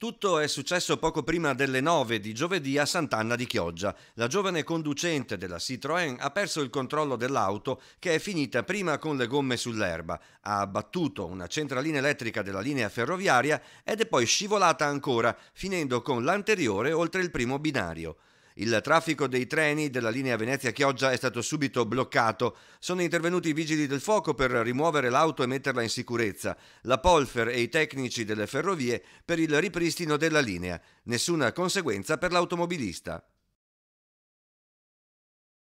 Tutto è successo poco prima delle 9 di giovedì a Sant'Anna di Chioggia. La giovane conducente della Citroën ha perso il controllo dell'auto che è finita prima con le gomme sull'erba, ha abbattuto una centralina elettrica della linea ferroviaria ed è poi scivolata ancora, finendo con l'anteriore oltre il primo binario. Il traffico dei treni della linea Venezia-Chioggia è stato subito bloccato. Sono intervenuti i vigili del fuoco per rimuovere l'auto e metterla in sicurezza, la Polfer e i tecnici delle ferrovie per il ripristino della linea. Nessuna conseguenza per l'automobilista.